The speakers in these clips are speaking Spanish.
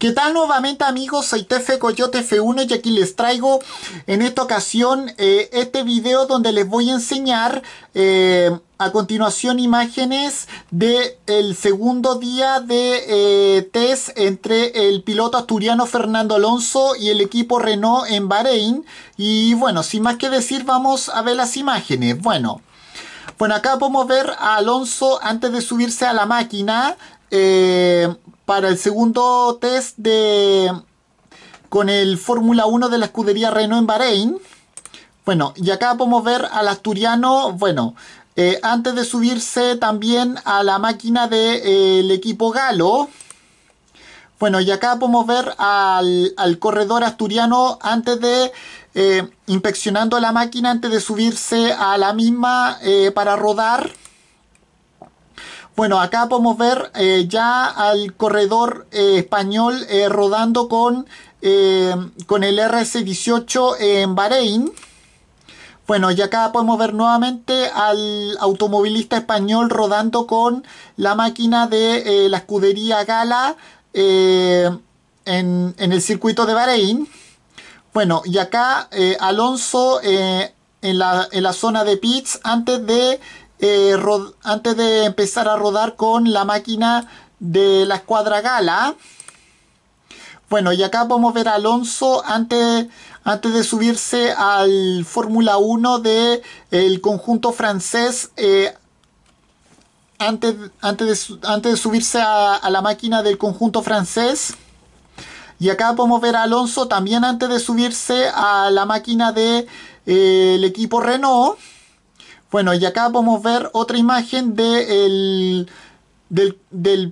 ¿Qué tal nuevamente amigos? Soy Tefe Coyote F1 y aquí les traigo en esta ocasión eh, este video donde les voy a enseñar eh, a continuación imágenes del segundo día de eh, test entre el piloto asturiano Fernando Alonso y el equipo Renault en Bahrein. Y bueno, sin más que decir vamos a ver las imágenes. Bueno. Bueno, acá podemos ver a Alonso antes de subirse a la máquina para el segundo test de con el Fórmula 1 de la escudería Renault en Bahrein. Bueno, y acá podemos ver al asturiano, bueno, eh, antes de subirse también a la máquina del eh, equipo galo. Bueno, y acá podemos ver al, corredor asturiano antes de eh, inspeccionando la máquina, antes de subirse a la misma para rodar. Bueno, acá podemos ver eh, ya al corredor eh, español eh, rodando con, con el RS-18 en Bahrein. Bueno, y acá podemos ver nuevamente al automovilista español rodando con la máquina de la escudería Gala en, el circuito de Bahrein. Bueno, y acá Alonso en la, en, la, zona de pits antes de eh, antes de empezar a rodar con la máquina de la escuadra Gala. Bueno, y acá podemos ver a Alonso antes, antes de subirse al Fórmula 1 del conjunto francés. Eh, antes, antes, de, antes de subirse a, la máquina del conjunto francés. Y acá podemos ver a Alonso también antes de subirse a la máquina del eh, equipo Renault. Bueno, y acá podemos ver otra imagen del,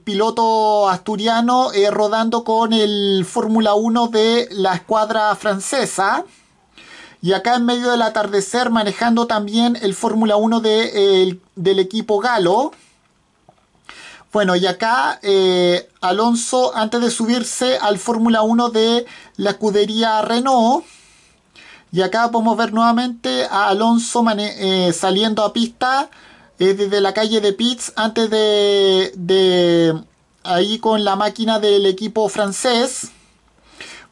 piloto asturiano eh, rodando con el Fórmula 1 de la escuadra francesa. Y acá en medio del atardecer manejando también el Fórmula 1 del equipo galo. Bueno, y acá eh, Alonso antes de subirse al Fórmula 1 de la escudería Renault y acá podemos ver nuevamente a Alonso eh, saliendo a pista eh, desde la calle de pits antes de, ahí con la máquina del equipo francés.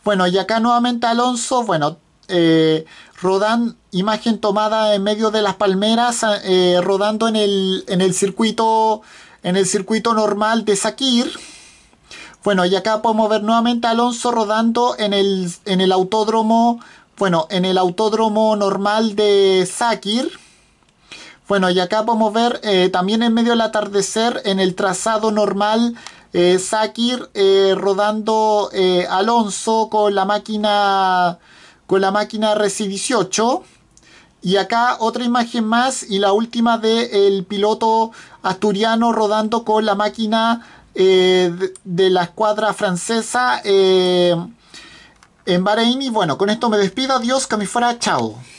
Bueno, y acá nuevamente Alonso, bueno, eh, imagen tomada en medio de las palmeras, ah, rodando en el, circuito, en el circuito normal de Sakir. Bueno, y acá podemos ver nuevamente a Alonso rodando en el, en el autódromo bueno, en el autódromo normal de Zakir. Bueno, y acá podemos ver eh, también en medio del atardecer, en el trazado normal, eh, eh rodando eh, Alonso con la máquina con la máquina Resi 18. Y acá otra imagen más y la última del piloto asturiano rodando con la máquina de, la escuadra francesa en Bahrein. Y bueno, con esto me despido. Adiós, Camifora. Chao.